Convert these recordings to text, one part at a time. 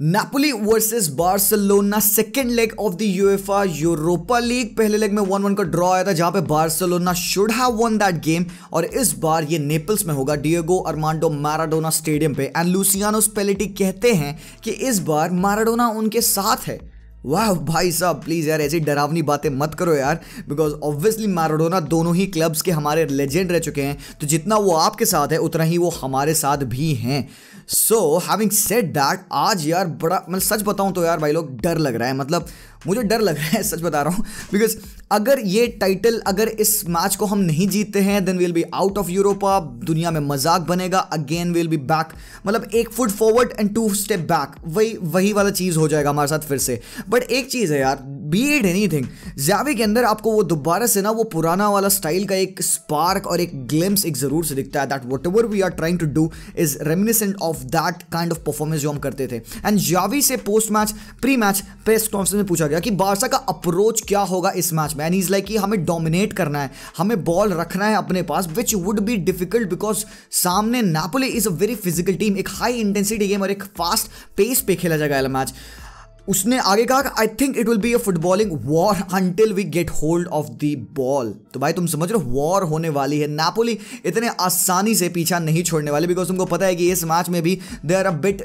Napoli versus Barcelona second leg of the UEFA Europa League पहले leg में one one का draw आया था जहां पे Barcelona should have won that game और इस बार ये नेपल्स में होगा डिएगो अरमांडो मैराडोना स्टेडियम पे एंड लुसियानो स्पेलिटी कहते हैं कि इस बार मैराडोना उनके साथ है वाह भाई साहब प्लीज़ यार ऐसी डरावनी बातें मत करो यार बिकॉज ऑब्वियसली मारोडोना दोनों ही क्लब्स के हमारे लेजेंड रह चुके हैं तो जितना वो आपके साथ है उतना ही वो हमारे साथ भी हैं सो हैविंग सेड दैट आज यार बड़ा मतलब सच बताऊँ तो यार भाई लोग डर लग रहा है मतलब मुझे डर लग रहा है सच बता रहा हूँ बिकॉज अगर ये टाइटल अगर इस मैच को हम नहीं जीतते हैं then will be out of Europa दुनिया में मजाक बनेगा अगेन विल बी बैक मतलब एक foot forward and two step back वही वही वाला चीज़ हो जाएगा हमारे साथ फिर से बट एक चीज़ है यार बी एनी एनीथिंग जावी के अंदर आपको वो दोबारा से ना वो पुराना वाला स्टाइल का एक स्पार्क और एक ग्लिम्स एक जरूर से दिखता है that whatever we are trying to do is reminiscent of that kind of performance जो हम करते थे एंड जावी से post match pre match press conference में पूछा गया कि बारसा का अप्रोच क्या होगा इस मैच में एंड इज लाइक कि हमें डोमिनेट करना है हमें बॉल रखना है अपने पास which would be difficult because सामने Napoli is a very physical team एक हाई इंटेंसिटी गेम और एक फास्ट पेस पे खेला जाएगा मैच उसने आगे कहा I think it will be a footballing war until we get hold of the ball तो भाई तुम समझ रहे हो वॉर होने वाली है नापोली इतने आसानी से पीछा नहीं छोड़ने वाले बिकॉज तुमको पता है कि इस मैच में भी देर आर बिट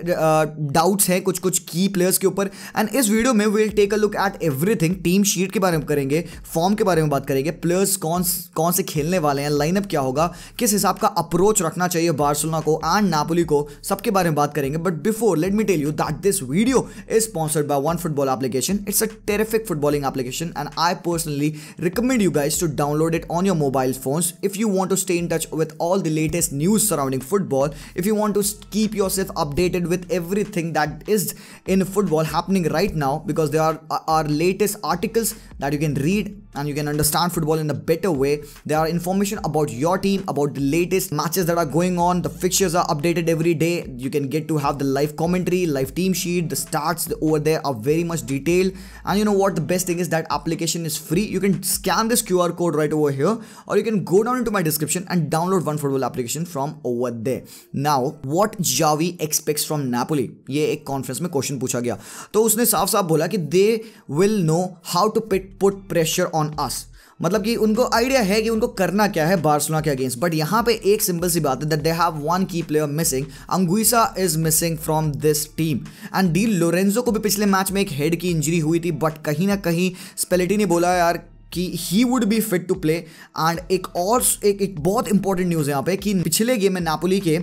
डाउट्स हैं कुछ कुछ की प्लेयर्स के ऊपर एंड इस वीडियो में will take a look at everything team sheet के बारे में करेंगे फॉर्म के बारे में बात करेंगे प्लेयर्स कौन कौन से खेलने वाले हैं लाइनअप क्या होगा किस हिसाब का अप्रोच रखना चाहिए बार्सोलोना को एंड नापोली को सबके बारे में बात करेंगे but before let me tell you that this video is sponsored by One Football application. It's a terrific footballing application and I personally recommend you guys to download it on your mobile phones if you want to stay in touch with all the latest news surrounding football, if you want to keep yourself updated with everything that is in football happening right now because there are our latest articles that you can read and you can understand football in a better way. There are information about your team, about the latest matches that are going on. The fixtures are updated every day. You can get to have the live commentary, live team sheet, the stats over there are very much detailed and you know what the best thing is that application is free you can scan this QR code right over here or you can go down into my description and download one football application from over there now what Javi expects from Napoli ये एक conference में question पूछा गया तो उसने साफ साफ बोला कि they will know how to put pressure on us. मतलब कि उनको आइडिया है कि उनको करना क्या है बार्सलोना के अगेंस्ट बट यहाँ पे एक सिंपल सी बात है that they have one key player missing Anguissa is missing from this team and Di Lorenzo को भी पिछले मैच में एक हेड की इंजरी हुई थी बट कहीं ना कहीं स्पेलिटी ने बोला यार कि he would be fit to play and एक और एक एक बहुत इंपॉर्टेंट न्यूज़ है यहाँ पे कि पिछले गेम में नापोली के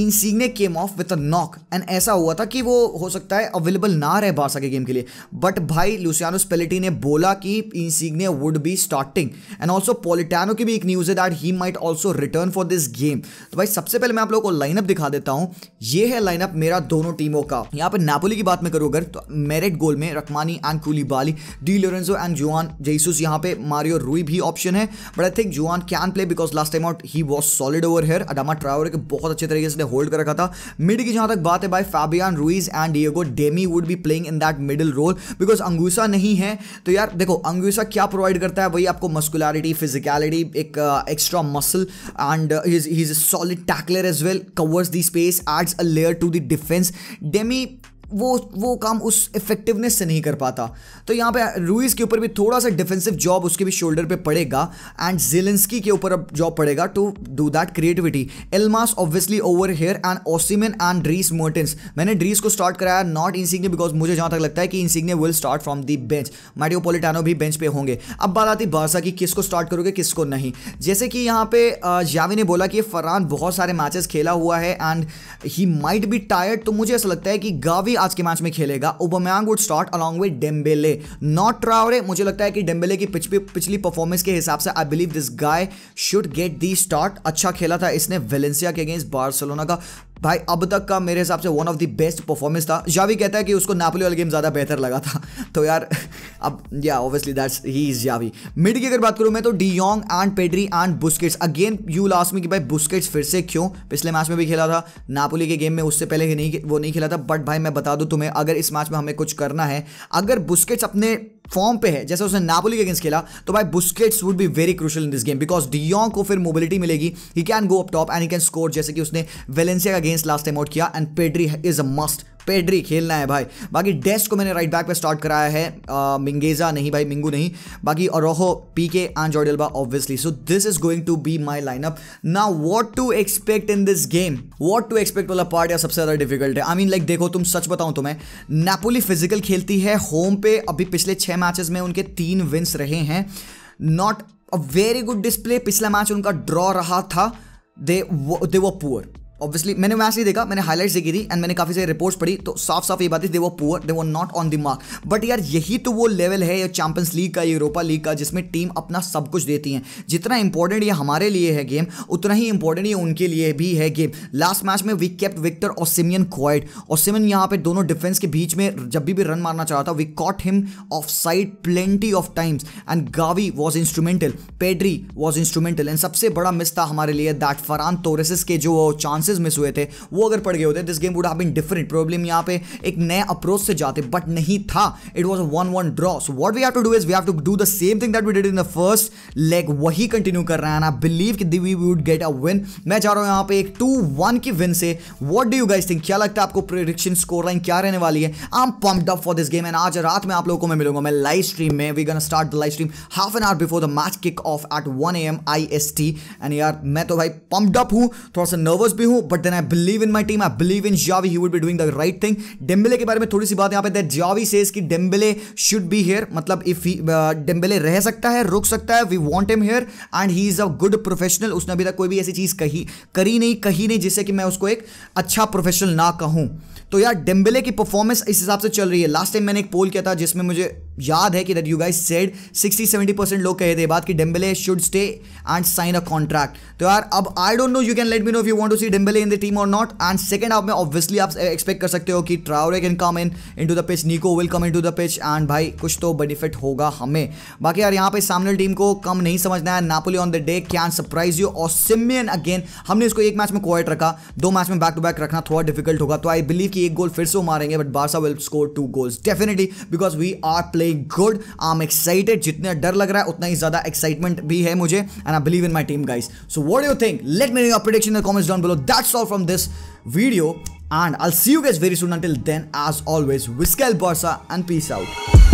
इन ने came off with a knock and ऐसा हुआ था कि वो हो सकता है अवेलेबल ना रहे बारसा के गेम के लिए बट भाई लुसियानो स्पेलिटी ने बोला कि इन ने would be starting and also Politano की भी एक न्यूज़ है that he might also return for this game तो भाई सबसे पहले मैं आप लोगों को लाइनअप दिखा देता हूँ ये है लाइनअप मेरा दोनों टीमों का यहाँ पर नापोली की बात में करूँ अगर तो मेरिट गोल में रकमानी एंड बाली Di Lorenzo and Juan Jesus यहाँ यहाँ पे मारियो रूई भी ऑप्शन है but I think Juan can play because last time out he was solid over here Adama Traore के बहुत अच्छे तरीके से होल्ड कर रखा था मिड की जहां तक बात है by Fabian Ruiz and Diego Demme would be playing in that middle role because Anguissa नहीं है तो यार देखो अंगूसा क्या प्रोवाइड करता है वही आपको मस्कुलरिटी फिजिकलिटी एक extra muscle and he is solid tackler as well covers the space adds a layer to the defence Demme वो वो काम उस इफेक्टिवनेस से नहीं कर पाता तो यहाँ पे रूइस के ऊपर भी थोड़ा सा डिफेंसिव जॉब उसके भी शोल्डर पे पड़ेगा एंड जेलेंस्की के ऊपर अब जॉब पड़ेगा to do that creativity Elmas obviously over here and Osimhen and Dries Mertens मैंने ड्रीस को स्टार्ट कराया नॉट इन इनसिग्ने बिकॉज मुझे जहाँ तक लगता है कि इन Insigne will start from the bench माइडियोपोलिटानो भी बेंच पे होंगे अब बात आती बारसा की किसको स्टार्ट करोगे किसको नहीं जैसे कि यहाँ पे जावी ने बोला कि फरहान बहुत सारे मैचेस खेला हुआ है and he might be tired तो मुझे ऐसा लगता है कि गावी आज के मैच में खेलेगा Aubameyang would start along with Dembele not Traore मुझे लगता है कि डेम्बेले की पिछ, पिछली परफॉर्मेंस के हिसाब से I believe this guy should get the start अच्छा खेला था इसने वेलेंसिया के अगेंस्ट बार्सलोना का भाई अब तक का मेरे हिसाब से one of the best performance था जावी कहता है कि उसको नापोली वाला गेम ज़्यादा बेहतर लगा था तो यार अब या obviously that's he is Xavi mid की अगर बात करूँ मैं तो De Jong and Pedri and Busquets again you last में कि भाई बुस्केट्स फिर से क्यों पिछले मैच में भी खेला था नापोली के गेम में उससे पहले नहीं वो नहीं खेला था बट भाई मैं बता दूँ तुम्हें अगर इस मैच में हमें कुछ करना है अगर बुस्केट्स अपने फॉर्म पे है जैसे उसने नापोली के अगेंस्ट खेला तो भाई Busquets would be very crucial in this game because De Jong को फिर मोबिलिटी मिलेगी he can go up top and he can score जैसे कि उसने वेलेंसिया का अगेंस्ट लास्ट टाइम आउट किया and Pedri is a must Pedri खेलना है भाई बाकी डेस्ट को मैंने राइट बैक पे स्टार्ट कराया है मिंगेजा नहीं भाई मिंगू नहीं बाकी और रोहो पी के and Jordi Alba obviously so this is going to be my lineup ना what to expect in this game what to expect वाला पार्ट या सबसे ज़्यादा डिफिकल्ट है आई मीन लाइक देखो तुम सच बताऊं तुम्हें नेपोली फिजिकल खेलती है होम पे अभी पिछले छह मैचेस में उनके तीन विंस रहे हैं not a very good display पिछला मैच उनका ड्रॉ रहा था दे वो पुअर ऑब्वियसली मैंने मैच नहीं देखा मैंने हाईलाइट्स देखी थी एंड मैंने काफी सारी रिपोर्ट्स पढ़ी तो साफ साफ ये बात थी दे वो पुअर दे वो not on the mark but यार यही तो वो लेवल है चैंपियंस लीग का यूरोपा लीग का जिसमें टीम अपना सब कुछ देती है जितना इंपॉर्टेंट ये हमारे लिए है गेम उतना ही इंपॉर्टेंट ये उनके लिए भी है गेम लास्ट मैच में वी कैप्ट विक्टर और सिमियन क्वाइट और सिमियन यहाँ पे दोनों डिफेंस के बीच में जब भी, भी रन मारना चाह रहा था we caught him offside plenty of times and Gavi was instrumental Pedri was instrumental and सबसे बड़ा मिस था हमारे लिए दैट फरान तोरेसिस के जो चांस चांसेस मिस हुए थे वो अगर पड़ गए होते this game would have been different problem यहाँ पे एक नए अप्रोच से जाते बट नहीं था it was one one draw so what we have to do is we have to do the same thing that we did in the first leg वही continue कर रहे हैं आई बिलीव कि the we would get a win मैं चाह रहा हूँ यहाँ पे एक टू वन की विन से what do you guys think क्या लगता है आपको प्रोडिक्शन स्कोर लाइन क्या रहने वाली है I am pumped up for this game and आज रात में आप लोगों को मैं मिलूंगा मैं लाइव स्ट्रीम में we gonna start the live stream half an hour before the match kick off at one A M I S T and यार मैं तो भाई पम्प्ड अप हूँ थोड़ा सा नर्वस भी हूँ no but then I believe in my team I believe in Xavi he would be doing the right thing Dembélé के बारे में थोड़ी सी बात यहाँ पे दैट जावी सेज कि डेम्बेले शुड बी हेयर मतलब इफ ही डेम्बेले रह सकता है रुक सकता है we want am here and he is a good professional उसने अभी तक कोई भी ऐसी चीज कही करी नहीं कही नहीं जिससे कि मैं उसको एक अच्छा प्रोफेशनल ना कहूँ तो यार डेम्बेले की परफॉर्मेंस इस हिसाब से चल रही है लास्ट टाइम मैंने एक पोल किया था जिसमें मुझे याद है कि that you guys said 60 70 percent लोग कहे थे बात कि Dembele should stay and sign a contract तो यार अब I don't know you can let me know if you want to see Dembele in the team और नॉट एंड सेकंड हाफ में ऑब्वियसली आप एक्सपेक्ट कर सकते हो कि Traore can come in into the pitch Nico will come to the pitch and भाई कुछ तो बेनिफिट होगा हमें बाकी यार यहाँ पे सामने टीम को कम नहीं समझना है Napoli on the day can surprise you और सिमियन अगेन हमने इसको एक मैच में क्वाइट रखा दो मैच में बैक टू बैक रखना थोड़ा डिफिकल्ट होगा तो आई बिलीव कि एक गोल फिर से मारेंगे but Barca will score two goals definitely because we are play very good I am excited जितना डर लग रहा है उतना ही ज्यादा एक्साइटमेंट भी है मुझे and I believe in my team guys so what you think let me your prediction comment the down below that's all from this video and I see you guys very soon till then as always Visca Barca and peace out